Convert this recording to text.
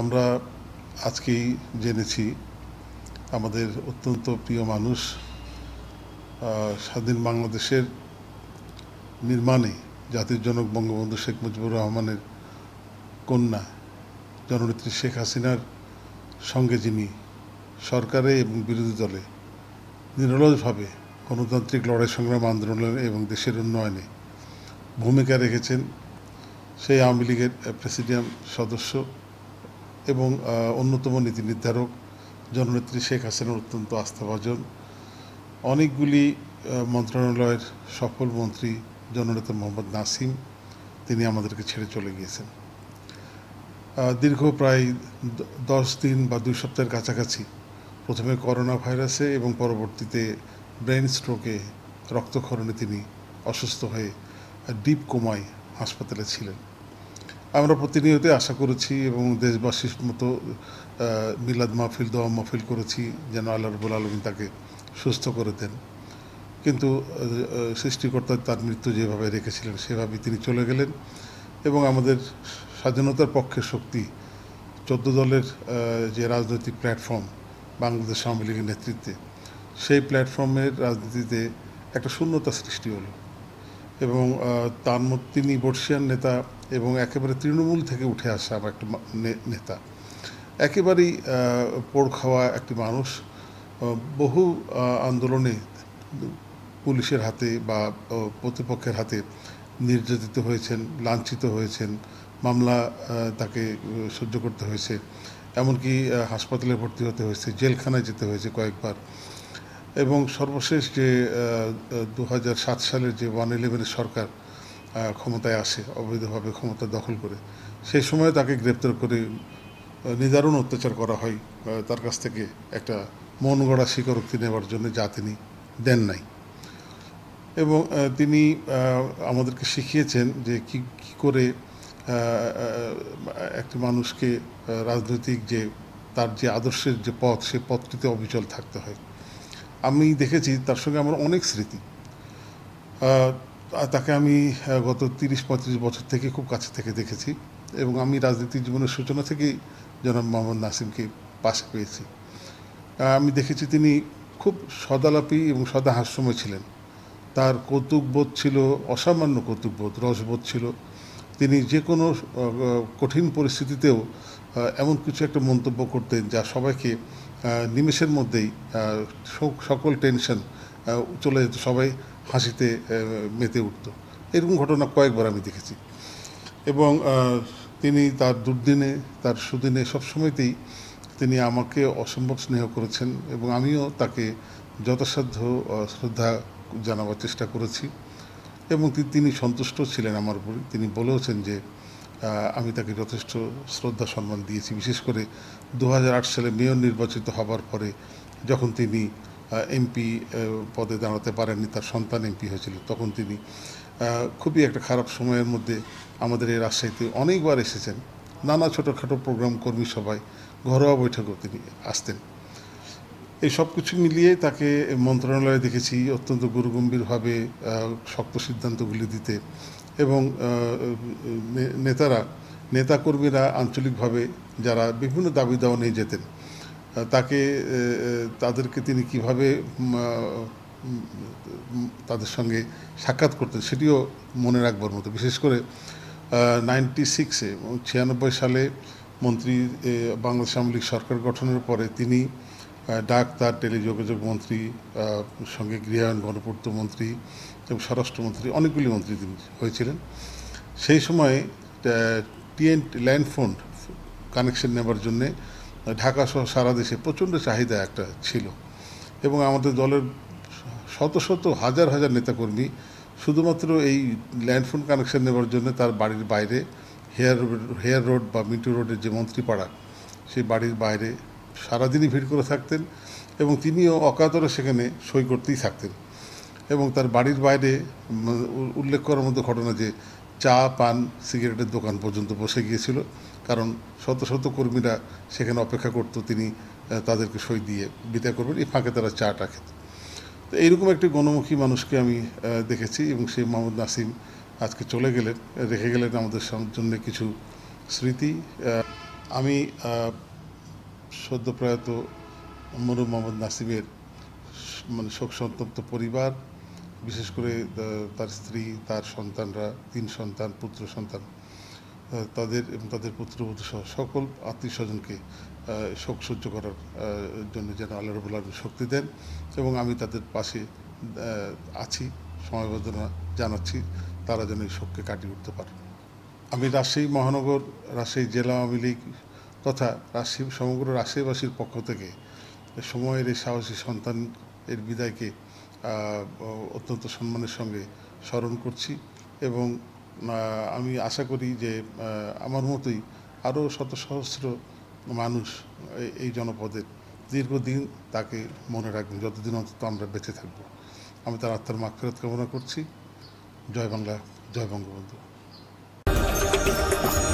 আমরা আজকেই জেনেছি আমাদের অত্যন্ত প্রিয় মানুষ স্বাধীন বাংলাদেশের নির্মাণে জাতির জনক বঙ্গবন্ধু শেখ মুজিবুর রহমানের কন্যা জননেত্রী শেখ হাসিনার সঙ্গে যিনি সরকারে এবং বিরোধী দলে নিরলসভাবে গণতান্ত্রিক লড়াই সংগ্রাম আন্দোলনের এবং দেশের উন্নয়নে ভূমিকা রেখেছেন সেই আওয়ামী লীগের প্রেসিডিয়াম সদস্য এবং অন্যতম নীতি নির্ধারক জননেত্রী শেখ হাসিনার অত্যন্ত আস্থাভাজন অনেকগুলি মন্ত্রণালয়ের সফল মন্ত্রী জননেতা মোহাম্মদ নাসিম তিনি আমাদেরকে ছেড়ে চলে গিয়েছেন দীর্ঘ প্রায় দশ দিন বা দুই সপ্তাহের কাছাকাছি প্রথমে করোনা ভাইরাসে এবং পরবর্তীতে ব্রেন স্ট্রোকে রক্তক্ষরণে তিনি অসুস্থ হয়ে ডিপ কোমায় হাসপাতালে ছিলেন আমরা প্রতিনিয়ত আশা করেছি এবং দেশবাসীর মতো মিলাদ মাহফিল দোয়া মাহফিল করেছি যেন আল্লাহ রবুল আলমিন তাকে সুস্থ করে দেন কিন্তু সৃষ্টিকর্তা তার মৃত্যু যেভাবে রেখেছিলেন সেভাবে তিনি চলে গেলেন এবং আমাদের স্বাধীনতার পক্ষে শক্তি চোদ্দ দলের যে রাজনৈতিক প্ল্যাটফর্ম বাংলাদেশ আওয়ামী লীগের নেতৃত্বে সেই প্ল্যাটফর্মের রাজনীতিতে একটা শূন্যতা সৃষ্টি হলো এবং তার মধ্যে তিনি বর্ষিয়ান নেতা এবং একেবারে তৃণমূল থেকে উঠে আসা আমার একটা নেতা একেবারেই পোড় খাওয়া একটি মানুষ বহু আন্দোলনে পুলিশের হাতে বা প্রতিপক্ষের হাতে নির্যাতিত হয়েছেন লাঞ্ছিত হয়েছেন মামলা তাকে সহ্য করতে হয়েছে এমনকি হাসপাতালে ভর্তি হতে হয়েছে জেলখানায় যেতে হয়েছে কয়েকবার এবং সর্বশেষ যে দু সালের যে ওয়ান ইলেভেনের সরকার ক্ষমতায় আসে অবৈধভাবে ক্ষমতা দখল করে সেই সময় তাকে গ্রেপ্তার করে নিদারুণ অত্যাচার করা হয় তার কাছ থেকে একটা মন গড়া স্বীকারোক্তি নেওয়ার জন্য যা তিনি দেন নাই এবং তিনি আমাদেরকে শিখিয়েছেন যে কি কী করে একটি মানুষকে রাজনৈতিক যে তার যে আদর্শের যে পথ সে পথটিতে অবিচল থাকতে হয় আমি দেখেছি তার সঙ্গে আমার অনেক স্মৃতি তাকে আমি গত তিরিশ পঁয়ত্রিশ বছর থেকে খুব কাছে থেকে দেখেছি এবং আমি রাজনীতির জীবনের সূচনা থেকেই জনাব মোহাম্মদ নাসিমকে পাশে পেয়েছি আমি দেখেছি তিনি খুব সদালাপি এবং সদা হাস্যময় ছিলেন তার কৌতুকবোধ ছিল অসামান্য কৌতুকবোধ রসবোধ ছিল তিনি যে কোনো কঠিন পরিস্থিতিতেও এমন কিছু একটা মন্তব্য করতেন যা সবাইকে নিমেষের মধ্যেই সকল টেনশন চলে যেত সবাই হাসিতে মেতে উঠত এরকম ঘটনা কয়েকবার আমি দেখেছি এবং তিনি তার দুর্দিনে তার সুদিনে সবসময়তেই তিনি আমাকে অসম্ভব স্নেহ করেছেন এবং আমিও তাকে যথাসাধ্য শ্রদ্ধা জানাবার চেষ্টা করেছি এবং তিনি সন্তুষ্ট ছিলেন আমার উপরে তিনি বলেওছেন যে আমি তাকে যথেষ্ট শ্রদ্ধা সম্মান দিয়েছি বিশেষ করে দু সালে মেয়র নির্বাচিত হবার পরে যখন তিনি এমপি পদে দাঁড়াতে পারেননি তার সন্তান এমপি হয়েছিল তখন তিনি খুবই একটা খারাপ সময়ের মধ্যে আমাদের এই রাজশাহীতে অনেকবার এসেছেন নানা ছোটোখাটো প্রোগ্রাম কর্মী সভায় ঘরোয়া বৈঠকেও তিনি আসতেন এই সব কিছু মিলিয়ে তাকে মন্ত্রণালয়ে দেখেছি অত্যন্ত গুরুগম্ভীরভাবে শক্ত সিদ্ধান্তগুলি দিতে এবং নেতারা নেতাকর্মীরা আঞ্চলিকভাবে যারা বিভিন্ন দাবি দাওয়া নিয়ে যেতেন তাকে তাদেরকে তিনি কিভাবে তাদের সঙ্গে সাক্ষাৎ করতেন সেটিও মনে রাখবার মতো বিশেষ করে নাইনটি সিক্সে ছিয়ানব্বই সালে মন্ত্রী বাংলাদেশ আওয়ামী লীগ সরকার গঠনের পরে তিনি ডাক্তার টেলিযোগাযোগ মন্ত্রী সঙ্গে গৃহায়ণ গণপূর্ত মন্ত্রী এবং স্বরাষ্ট্রমন্ত্রী অনেকগুলি মন্ত্রী তিনি হয়েছিলেন সেই সময়ে টিএন ল্যান্ড ফোন কানেকশন নেবার জন্যে ঢাকা সহ সারা দেশে প্রচণ্ড চাহিদা একটা ছিল এবং আমাদের দলের শত শত হাজার হাজার নেতাকর্মী শুধুমাত্র এই ল্যান্ডফোন কানেকশন নেওয়ার জন্য তার বাড়ির বাইরে হেয়ার হেয়ার রোড বা মিন্টু রোডের যে মন্ত্রীপাড়া সেই বাড়ির বাইরে সারাদিনই ভিড় করে থাকতেন এবং তিনিও অকাতরে সেখানে সই করতেই থাকতেন এবং তার বাড়ির বাইরে উল্লেখ করার মতো ঘটনা যে চা পান সিগারেটের দোকান পর্যন্ত বসে গিয়েছিল কারণ শত শত কর্মীরা সেখানে অপেক্ষা করত তিনি তাদেরকে সই দিয়ে বিদায় করবেন এই ফাঁকে তারা চাটা খেত তো এইরকম একটি গণমুখী মানুষকে আমি দেখেছি এবং সেই মোহাম্মদ নাসিম আজকে চলে গেলেন রেখে গেলেন আমাদের জন্য কিছু স্মৃতি আমি সদ্যপ্রয়াত মনু মোহাম্মদ নাসিমের মানে শোক সন্তপ্ত পরিবার বিশেষ করে তার স্ত্রী তার সন্তানরা তিন সন্তান পুত্র সন্তান তাদের এবং তাদের পুত্রবধূ সহ সকল আত্মীয় স্বজনকে শোক সহ্য করার জন্য যেন আল্লাহ রবুল আলম শক্তি দেন এবং আমি তাদের পাশে আছি সমাবেদনা জানাচ্ছি তারা যেন এই শোককে কাটিয়ে উঠতে পারে আমি রাজশাহী মহানগর রাজশাহী জেলা আওয়ামী লীগ তথা রাজশাহী সমগ্র রাজশাহীবাসীর পক্ষ থেকে সময়ের এই সাহসী সন্তান এর বিদায়কে অত্যন্ত সম্মানের সঙ্গে স্মরণ করছি এবং আমি আশা করি যে আমার মতোই আরও শত সহস্র মানুষ এই জনপদের দীর্ঘদিন তাকে মনে রাখবেন যতদিন অন্তত আমরা বেঁচে থাকব আমি তার আত্মার মাক্ষরত কামনা করছি জয় বাংলা জয় বঙ্গবন্ধু